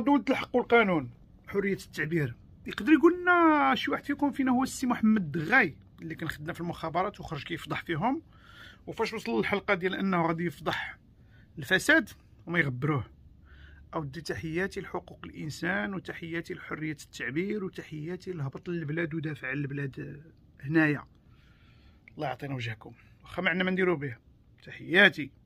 دول تلحقوا القانون حريه التعبير يقدر يقول لنا شي واحد فيكم فينا هو السي محمد دغاي اللي كان خدنا في المخابرات وخرج كيفضح فيهم وفاش وصل الحلقه ديال انه غادي يفضح الفساد وما يغبروه اودي تحياتي لحقوق الانسان وتحياتي لحريه التعبير وتحياتي لهبط البلاد ودافع على البلاد هنايا الله يعطينا وجهكم واخا ما عندنا ما نديرو به تحياتي